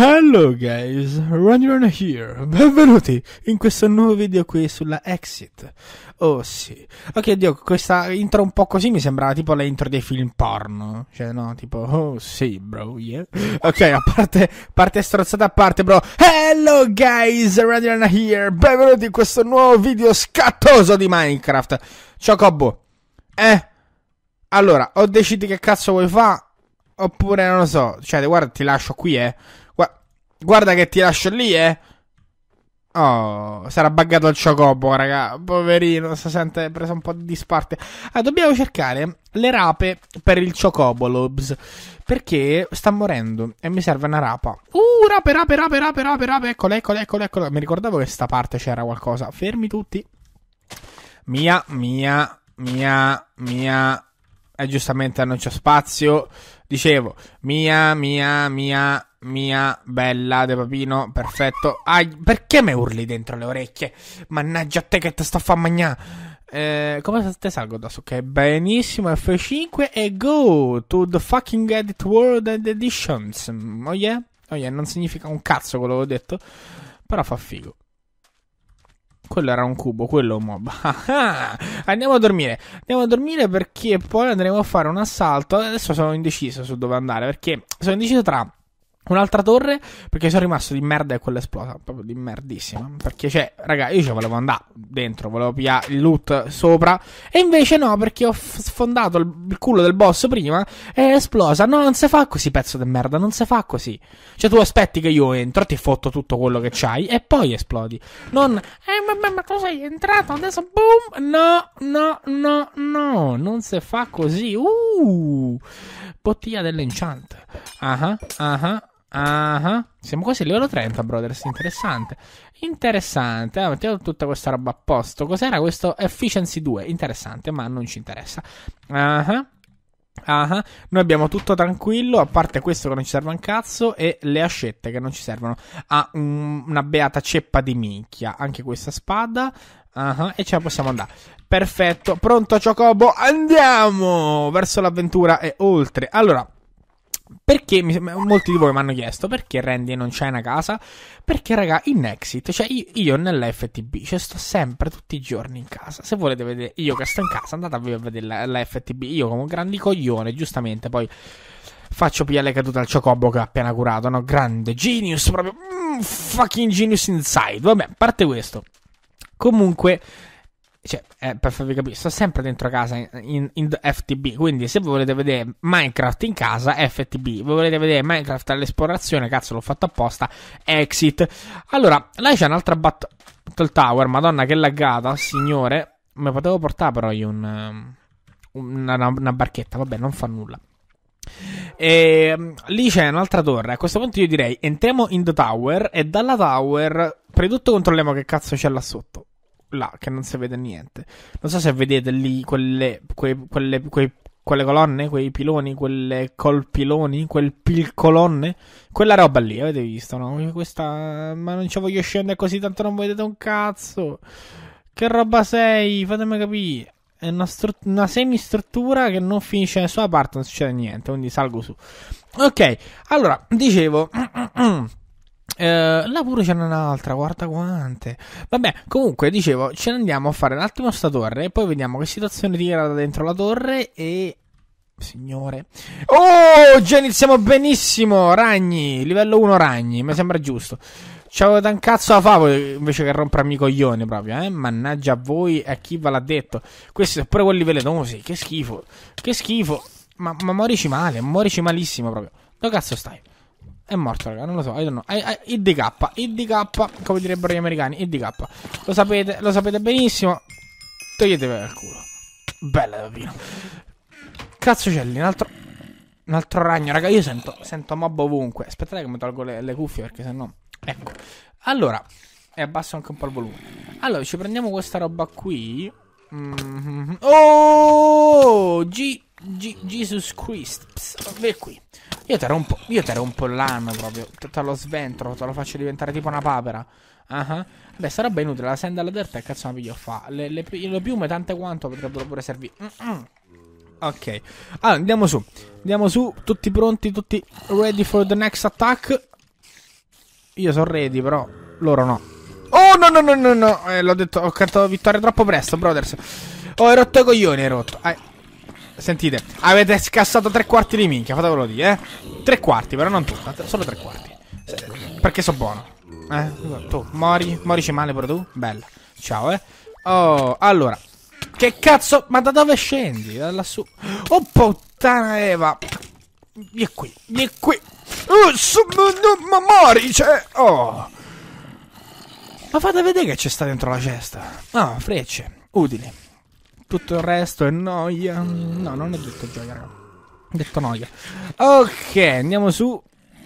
Hello guys, Run here, benvenuti in questo nuovo video qui sulla Exit. Oh sì, ok oddio, questa intro un po' così mi sembrava tipo la intro dei film porno, cioè no, tipo, oh sì bro, yeah. Ok, a parte, parte strozzata a parte bro, Hello guys, Run here, benvenuti in questo nuovo video scattoso di Minecraft. Ciao Cobbo, eh, allora, o decidi che cazzo vuoi fare, oppure non lo so, cioè guarda ti lascio qui eh. Guarda che ti lascio lì, eh. Oh, sarà buggato al ciocobo, raga. Poverino, si sente preso un po' di disparte. Ah, dobbiamo cercare le rape per il ciocobo, ciocobolobs. Perché sta morendo e mi serve una rapa. Uh, rape, rape, rape, rape, rape, rape. Eccola, eccola, eccola, eccola. Mi ricordavo che sta parte c'era qualcosa. Fermi tutti. Mia, mia, mia, mia. E giustamente non c'è spazio. Dicevo, mia, mia, mia mia bella De Papino, perfetto. Ai, perché mi urli dentro le orecchie? Mannaggia te che te sto a far mangiare. Eh, come te salgo adesso? Ok, benissimo. F5 e go to the fucking edit world and editions. Oh yeah? Oh yeah, non significa un cazzo quello che ho detto. Però fa figo. Quello era un cubo, quello è un mob. andiamo a dormire. Andiamo a dormire perché poi andremo a fare un assalto. Adesso sono indeciso su dove andare perché sono indeciso tra Un'altra torre perché sono rimasto di merda e quella esplosa. Proprio di merdissima. Perché, cioè, raga, io ci volevo andare dentro, volevo pigliare il loot sopra. E invece no, perché ho sfondato il, culo del boss prima e è esplosa. No, non si fa così, pezzo di merda, non si fa così. Cioè, tu aspetti che io entro, ti fotto tutto quello che c'hai e poi esplodi. Non, eh, ma, ma, ma tu sei entrato adesso, boom! No, no, no, no, non si fa così. Uh! Bottiglia dell'enchant. Ah, ah, ah. Uh-huh. Siamo quasi all'ora 30, brothers. Interessante. Interessante. Eh, mettiamo tutta questa roba a posto. Cos'era questo Efficiency 2? Interessante, ma non ci interessa. Ah. Uh-huh. Uh-huh. Noi abbiamo tutto tranquillo, a parte questo che non ci serve un cazzo e le ascette che non ci servono. Ah, un, una beata ceppa di minchia. Anche questa spada. Uh-huh, e ce la possiamo andare. Perfetto. Pronto, Ciocobo? Andiamo verso l'avventura e oltre. Allora. Perché mi, molti di voi mi hanno chiesto perché Randy non c'è una casa? Perché, raga, in exit, cioè io, io FTB, cioè sto sempre tutti i giorni in casa. Se volete vedere io che sto in casa, andate a vedere la, la FTB. Io come un grande coglione, giustamente, poi faccio pigliare le cadute al Ciocobo che ho appena curato, no? Grande genius, proprio mm, fucking genius inside. Vabbè, a parte questo. Comunque, cioè, eh, per farvi capire, sto sempre dentro casa in, in, in, FTB. Quindi, se volete vedere Minecraft in casa, FTB. Volete vedere Minecraft all'esplorazione, cazzo, l'ho fatto apposta. Exit. Allora, là c'è un'altra Battle Tower. Madonna, che laggata, signore. Me potevo portare però io un, um, una, una, una barchetta. Vabbè, non fa nulla. E, ehm, lì c'è un'altra torre. A questo punto io direi entriamo in the tower e dalla tower, prima di tutto controlliamo che cazzo c'è là sotto là che non si vede niente. Non so se vedete lì quelle, quei, quelle, quei, quelle colonne, quei piloni, quelle colpiloni, quel pilcolonne, quella roba lì, avete visto, no? Questa, ma non ci voglio scendere così tanto non vedete un cazzo. Che roba sei? Fatemi capire. È una, stru- una semistruttura che non finisce nessuna parte, non succede niente, quindi salgo su. Ok, allora, dicevo... Mm, mm, mm. Eh, là pure ce n'è un'altra, guarda quante. Vabbè, comunque dicevo, ce ne andiamo a fare un attimo sta torre e poi vediamo che situazione tira da dentro la torre e... Signore. Oh, già iniziamo benissimo, ragni. Livello 1 ragni, mi sembra giusto. Ci da un cazzo a favo invece che rompermi i coglioni proprio, eh. Mannaggia a voi e a chi ve l'ha detto. Questi sono pure quelli velenosi, che schifo. Che schifo. Ma, ma morici male, morici malissimo proprio. Dove cazzo stai? È morto, raga, non lo so, I don't know. I, I, IDK, IDK, come direbbero gli americani, IDK. Lo sapete, lo sapete benissimo. Toglietevi dal culo. Bella davvero. Cazzo c'è lì, un altro... Un altro ragno, raga, io sento, sento mob ovunque. Aspettate che mi tolgo le, le cuffie perché sennò... Ecco. Allora, e abbasso anche un po' il volume. Allora, ci prendiamo questa roba qui. Mm -hmm. Oh, G... G Jesus Christ. Psst, vieni qui. Io te rompo, io te rompo l'anno proprio. Te, te lo sventro, te lo faccio diventare tipo una papera. Ah, uh -huh. Beh, sta inutile. La senda alla dirt e cazzo una piglio fa. Le, le, le, piume tante quanto potrebbero pure servire. Mm -mm. Ok. Allora, ah, andiamo su. Andiamo su. Tutti pronti, tutti ready for the next attack. Io sono ready, però loro no. Oh, no, no, no, no, no. Eh, l'ho detto, ho cantato vittoria troppo presto, brothers. Oh, hai rotto i coglioni, hai rotto. Eh, Sentite, avete scassato tre quarti di minchia, fatevelo dire, eh. Tre quarti, però non tutta, solo tre quarti. Perché so buono. Eh, tu, mori, morici male pure tu? Bella. Ciao, eh. Oh, allora. Che cazzo? Ma da dove scendi? Da lassù. Oh, puttana Eva. Vieni qui, vieni qui. Oh, su, ma, mori, cioè. Oh. Ma fate vedere che c'è sta dentro la cesta. Ah, oh, frecce. Utili. Tutto il resto è noia. No, non è detto gioia, raga. Ho detto noia. Ok, andiamo su.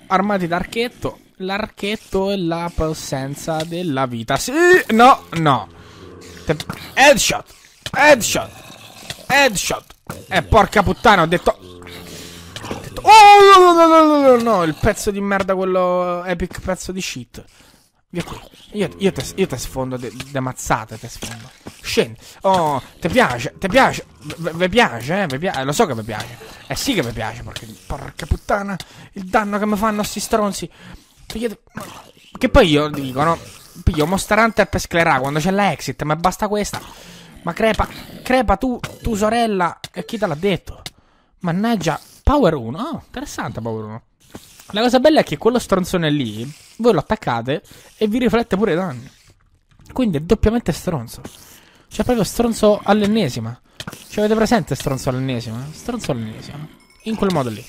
Armati d'archetto. L'archetto è la possenza della vita. Sì, no, no. Headshot. Headshot. Headshot. E porca puttana, ho detto... Ho detto... Oh, no, no, no, no, no, no, il pezzo di merda, quello epic pezzo di shit. Via qui. Io, io te, io te sfondo da mazzate, te sfondo. Scendi. Oh, ti piace, ti piace. Vi piace, eh? Vi Lo so che vi piace. Eh sì che vi piace, perché... Porca puttana. Il danno che mi fanno sti stronzi. Che poi io dico, no? Piglio Monster Hunter per sclerà quando c'è la exit, ma basta questa. Ma crepa, crepa tu, tu sorella. E chi te l'ha detto? Mannaggia. Power 1. Oh, interessante Power 1. La cosa bella è che quello stronzone lì, voi lo attaccate e vi riflette pure danni. Quindi è doppiamente stronzo. Cioè, proprio stronzo all'ennesima. Ci cioè, avete presente stronzo all'ennesima? Stronzo all'ennesima. In quel modo lì.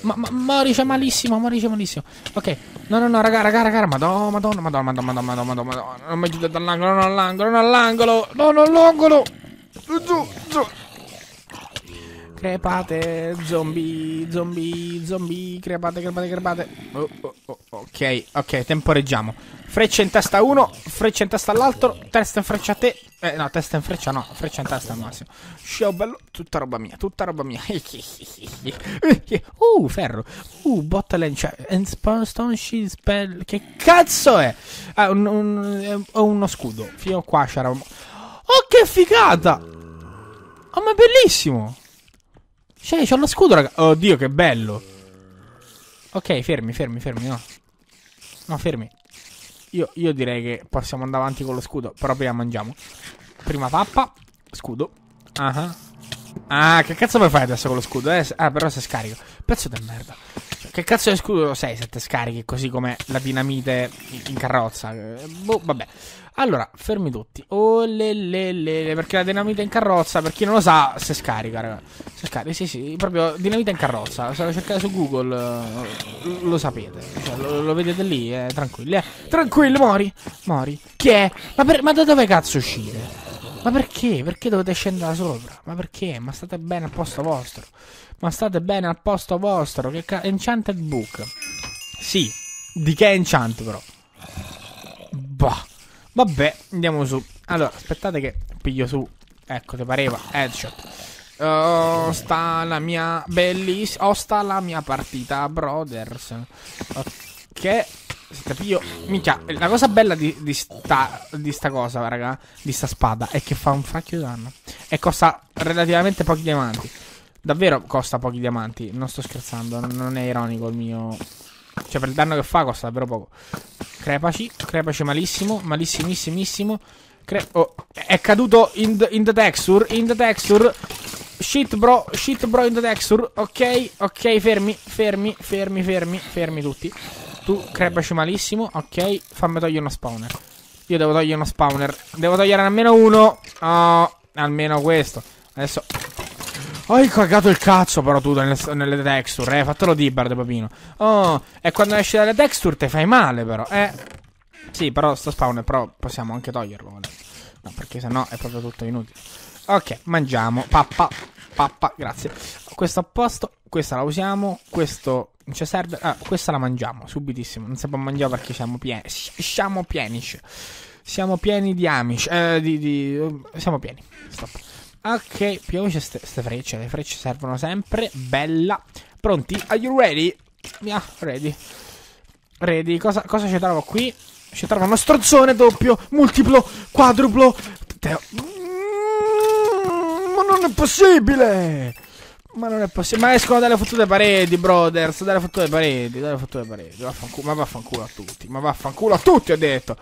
Ma, ma Morice malissimo, Morice malissimo. Ok, no, no, no, raga, raga, raga, madonna, madonna, madonna, madonna, madonna, madonna, madonna. Non mi aiuta dall'angolo, non all'angolo, non all'angolo, non all'angolo. Giù, giù, crepate, zombie, zombie, zombie, crepate, crepate, crepate. Oh, oh, oh, ok, ok, temporeggiamo. Freccia in testa a uno, freccia in testa all'altro, testa in freccia a te. Eh, no, testa in freccia no, freccia in testa al massimo. Sciobello, tutta roba mia, tutta roba mia. uh, ferro. Uh, bottle and, sh- and stone shield spell. Che cazzo è? Ah, un, un, eh, ho uno scudo. Fino a qua c'era un... Oh, che figata! Oh, ma è bellissimo! C'è, c'ho lo scudo, raga. Oddio, che bello. Ok, fermi, fermi, fermi, no. No, fermi. Io, io direi che possiamo andare avanti con lo scudo. Però prima mangiamo. Prima pappa. Scudo. Ah, uh ah. -huh. ah che cazzo vuoi fare adesso con lo scudo? Eh? Ah, però se scarico. Pezzo di merda. Cioè, che cazzo di scudo sei se te scarichi così come la dinamite in carrozza? Boh, vabbè. Allora, fermi tutti. Oh, le, le, le, perché la dinamita in carrozza, per chi non lo sa, si scarica, ragazzi. Si scarica, sì, sì, proprio dinamita in carrozza. Se lo cercate su Google, eh, lo, sapete. Cioè, lo, lo, vedete lì, eh, tranquilli. Eh. Tranquillo, mori, mori. Chi è? Ma, per, ma da dove cazzo uscite? Ma perché? Perché dovete scendere da sopra? Ma perché? Ma state bene al posto vostro. Ma state bene al posto vostro. Che ca- Enchanted Book. Sì. Di che è Enchant, però? Boh. Vabbè, andiamo su. Allora, aspettate che piglio su. Ecco, ti pareva. Headshot. Oh, sta la mia bellissima. Oh, sta la mia partita, brothers. Ok. Io, minchia, la cosa bella di, di, sta, di sta cosa, raga, di sta spada, è che fa un fracchio danno. E costa relativamente pochi diamanti. Davvero costa pochi diamanti, non sto scherzando, non, non è ironico il mio cioè per il danno che fa costa davvero poco Crepaci Crepaci malissimo Malissimissimissimo Cre oh, È caduto in the, in the texture In the texture Shit bro, shit bro in the texture Ok, ok, fermi, fermi, fermi, fermi, fermi tutti Tu crepaci malissimo, ok Fammi togliere uno spawner Io devo togliere uno spawner Devo togliere almeno uno oh, Almeno questo Adesso Oh, Hai cagato il cazzo però tu nelle, nelle texture, eh. Fatelo di Bard, papino. Oh, e quando esci dalle texture te fai male però, eh. Sì, però sto spawn, però possiamo anche toglierlo, vale. No, perché sennò è proprio tutto inutile. Ok, mangiamo. Pappa, pappa, grazie. Questo a posto, questa la usiamo, questo non ci serve. Ah, questa la mangiamo, subitissimo. Non si può mangiare perché siamo pieni. Siamo pieni. Siamo pieni di amici. Eh, di, di... Siamo pieni. Stop. Ok, piove queste frecce. Le frecce servono sempre. Bella. Pronti? Are you ready? Yeah, ready. Ready. Cosa, cosa ci trovo qui? Ci trovo uno strozzone doppio, multiplo, quadruplo. Teo. Mm, ma non è possibile! Ma non è possibile. Ma escono dalle fottute pareti, brothers. Dalle fottute pareti. Dalle fottute pareti. Vaffanculo, ma vaffanculo a tutti. Ma vaffanculo a tutti, ho detto.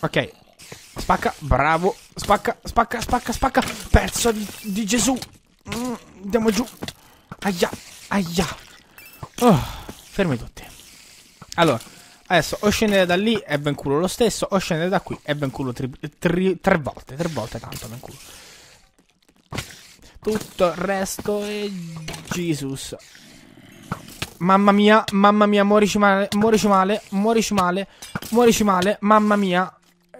Ok, Spacca, bravo. Spacca, spacca, spacca, spacca. Pezzo di, di Gesù. Mm, andiamo giù. Aia, aia. Oh, fermi tutti. Allora, adesso o scendere da lì e ben culo lo stesso, o scendere da qui e ben culo tri, tri, tre volte. Tre volte tanto ben culo. Tutto il resto è Jesus. Mamma mia, mamma mia, morici male, morici male, morici male, morici male, mamma mia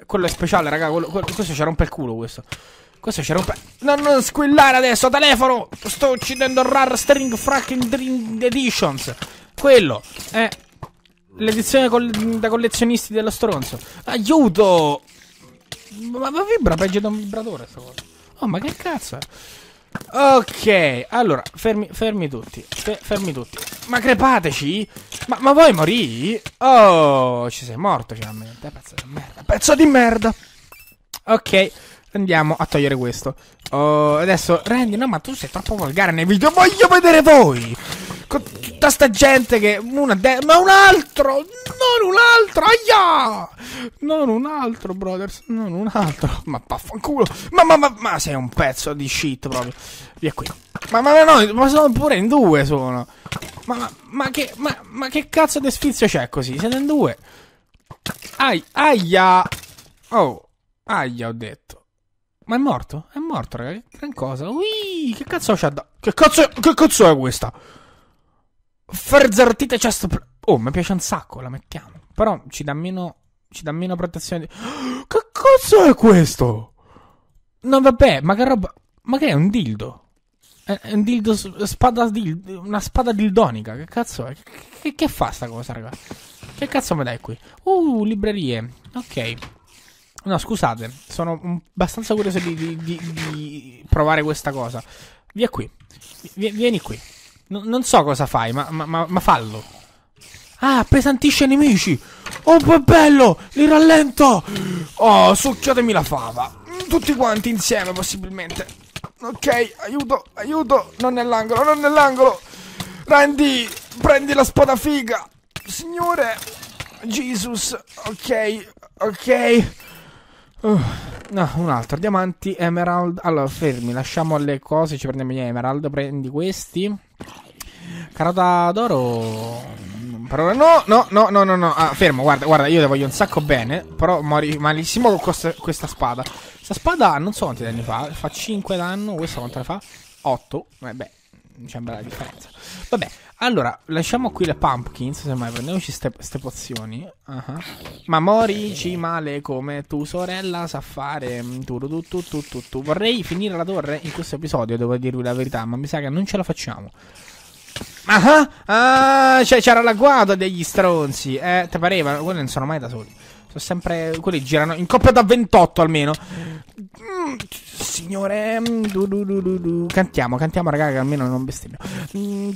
quello è speciale, raga. Quello, quello, questo ci rompe il culo, questo. Questo ci rompe... No, non squillare adesso, telefono! Sto uccidendo Rare String Fracking Dream Editions. Quello è eh, l'edizione col da collezionisti dello stronzo. Aiuto! Ma, ma vibra peggio da un vibratore sta cosa. Oh, ma che cazzo è? Ok, allora, fermi, fermi tutti, fermi tutti. Ma crepateci? Ma, ma voi morì? Oh, ci sei morto, finalmente, eh, pezzo di merda, pezzo di merda. Ok, andiamo a togliere questo. Oh, adesso, Randy, no, ma tu sei troppo volgare nei video, voglio vedere voi! Co tutta sta gente che una de- ma un altro non un altro aia non un altro brothers non un altro ma paffanculo! ma, ma, ma, ma sei un pezzo di shit proprio via qui ma ma no ma sono pure in due sono ma ma, ma che ma, ma che cazzo di sfizio c'è così siete in due ai aia oh aia ho detto ma è morto? È morto, ragazzi. Gran cosa. Ui, che cazzo c'ha da... Che cazzo è... Che cazzo è questa? Ferzartite chest... Oh, mi piace un sacco, la mettiamo. Però ci dà meno... Ci dà meno protezione Che cazzo è questo? No, vabbè, ma che roba... Ma che è un dildo? È un dildo... Spada dildo... Una spada dildonica. Che cazzo è? Che, che fa sta cosa, raga? Che cazzo mi dai qui? Uh, librerie. Ok. No, scusate, sono abbastanza curioso di, di, di, di provare questa cosa. Via qui. V vieni qui. N non so cosa fai, ma, ma, ma, ma fallo. Ah, appesantisce i nemici. Oh, che bello! Li rallento! Oh, succhiatemi la fava. Tutti quanti insieme, possibilmente. Ok, aiuto, aiuto. Non nell'angolo, non nell'angolo. Randy, prendi la spada figa. Signore, Jesus. Ok, ok. Uh, no, un altro. Diamanti, emerald. Allora, fermi, lasciamo le cose, ci prendiamo gli emerald. Prendi questi. Carota d'oro. Per no, no, no, no, no, no. Ah, fermo, guarda, guarda, io le voglio un sacco bene. Però mori malissimo con questa, questa spada. Questa spada non so quanti danni fa. Fa 5 danno, questa quanto ne fa? 8. Vabbè, eh, mi sembra la differenza. Vabbè, allora, lasciamo qui le pumpkins, semmai prendiamoci queste pozioni. Uh-huh. Ma morici male come tu sorella sa fare. Mm, tu, tu, tu, tu, tu. Vorrei finire la torre in questo episodio, devo dirvi la verità, ma mi sa che non ce la facciamo. Ah, ah cioè c'era la guada degli stronzi. Eh, te pareva? Quelli non sono mai da soli. Sono sempre. Quelli girano in coppia da 28 almeno. Mm, signore. Mm, du, du, du, cantiamo, cantiamo, raga, che almeno non bestemmio. Mm,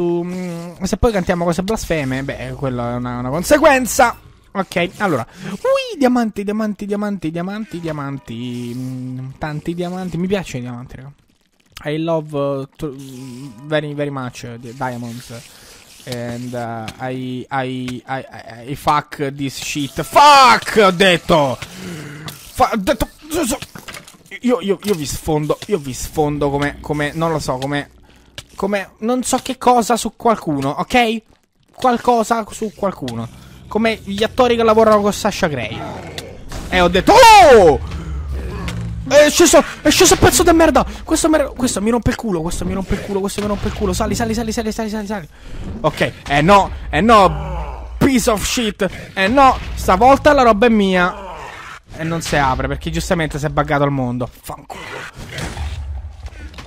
mm, Se poi cantiamo cose blasfeme, beh, quella è una, una conseguenza. Ok, allora. Ui, diamanti, diamanti, diamanti, diamanti, diamanti. Mm, tanti diamanti. Mi piacciono i diamanti, raga. I love uh, to, very very much uh, the diamonds. And uh, I, I, I, I, fuck this shit. Fuck! Ho detto! Fa, detto. Io, io, io, vi sfondo. Io vi sfondo come. come non lo so, come. Come. Non so che cosa su qualcuno, ok? Qualcosa su qualcuno. Come gli attori che lavorano con Sasha Gray. E ho detto. Oh! È eh, sceso, è sceso pezzo di merda. Questo, mer questo mi rompe il culo, questo mi rompe il culo, questo mi rompe il culo. Sali, sali, sali, sali, sali, sali, sali. Ok, eh no, eh no, piece of shit. Eh no, stavolta la roba è mia. E non si apre perché giustamente si è buggato al mondo. Fanculo.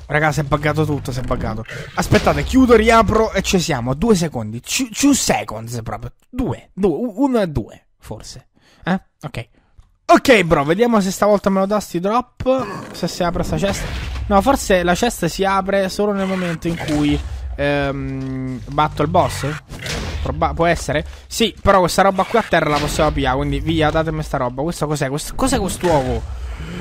Raga, si è buggato tutto, si è buggato. Aspettate, chiudo, riapro e ci siamo. Due secondi. Two seconds proprio. Due, due, uno e due, forse. Eh? Ok. Ok, bro, vediamo se stavolta me lo dà sti drop. Se si apre sta cesta. No, forse la cesta si apre solo nel momento in cui ehm, batto il boss. Proba può essere? Sì, però questa roba qui a terra la possiamo pigliare. Quindi via, datemi sta roba. Questo cos'è? cos'è quest'uovo?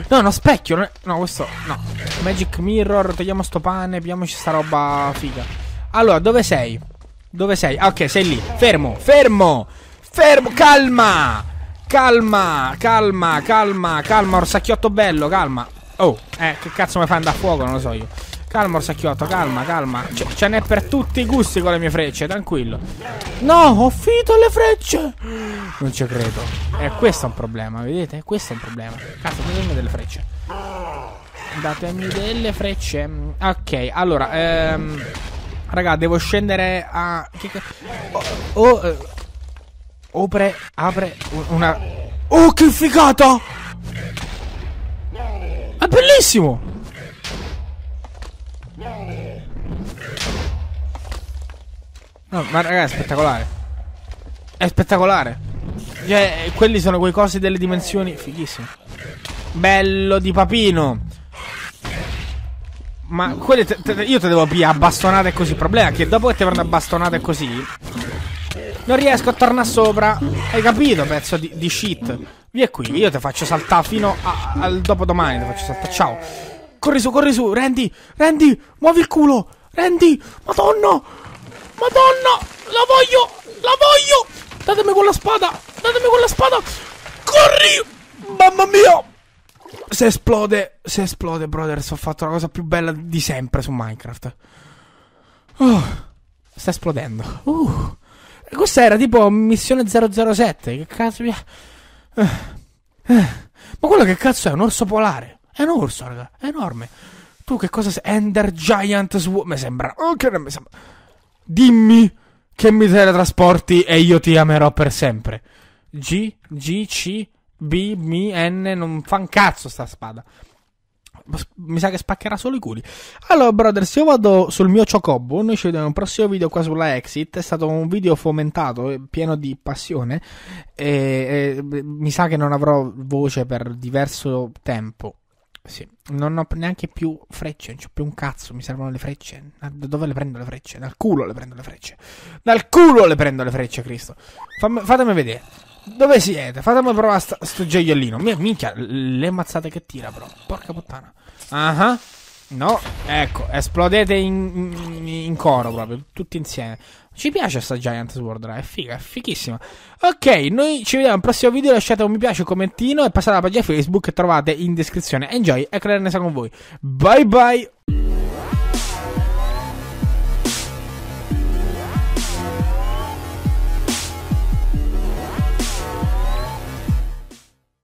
No, uno specchio. È... No, questo. No. Magic mirror, togliamo sto pane, pigliamoci sta roba figa. Allora, dove sei? Dove sei? Ah, ok, sei lì. Fermo, fermo, fermo, calma. Calma, calma, calma, calma, orsacchiotto bello, calma. Oh, eh, che cazzo mi fa andare a fuoco, non lo so io. Calma, orsacchiotto, calma, calma. C ce n'è per tutti i gusti con le mie frecce, tranquillo. No, ho finito le frecce. Non ci credo. Eh, questo è un problema, vedete? Questo è un problema. Cazzo, datemi delle frecce. Datemi delle frecce. Ok, allora, ehm... Raga, devo scendere a... Che... Oh, oh, eh, Opre, apre una... Oh, che figata! È bellissimo! No, ma ragazzi, è spettacolare. È spettacolare. Cioè, quelli sono quei cosi delle dimensioni... Fighissimo. Bello di papino. Ma quelle te, te, io te devo abbastonare così. Il problema è che dopo che ti vanno abbastonate così... Non riesco a tornare sopra. Hai capito, pezzo di, di shit? Via qui, io ti faccio saltare fino a, al dopodomani. Ti faccio saltare. Ciao. Corri su, corri su, Randy, Randy, muovi il culo. Randy, madonna. Madonna, la voglio, la voglio. Datemi quella spada, datemi quella spada. Corri, mamma mia. Se esplode, se esplode, brothers, ho fatto la cosa più bella di sempre su Minecraft. Oh, sta esplodendo. Uh. Questa era tipo missione 007. Che cazzo. Mia... Eh, eh. Ma quello che cazzo è? Un orso polare. È un orso, raga. È enorme. Tu che cosa sei? Ender Giant Sword. Mi sembra. Oh, non mi sembra. Dimmi che mi teletrasporti e io ti amerò per sempre. G, G, C, B, M, N. Non fa un cazzo sta spada mi sa che spaccherà solo i culi. Allora, brothers, io vado sul mio Chocobo. Noi ci vediamo in un prossimo video qua sulla Exit. È stato un video fomentato, eh, pieno di passione. E, e mi sa che non avrò voce per diverso tempo. Sì, non ho neanche più frecce, non ho più un cazzo, mi servono le frecce. Da dove le prendo le frecce? Dal culo le prendo le frecce. Dal culo le prendo le frecce, Cristo. Fammi, fatemi vedere. Dove siete? Fatemi provare sta, sto gioiellino. Minchia, le mazzate che tira, però. Porca puttana. Ah, uh-huh. no. Ecco, esplodete in, in, in, coro proprio, tutti insieme. Ci piace sta Giant Sword, è figa, è fighissima. Ok, noi ci vediamo al prossimo video. Lasciate un mi piace, un commentino e passate alla pagina Facebook che trovate in descrizione. Enjoy e creare ne sa con voi. Bye bye.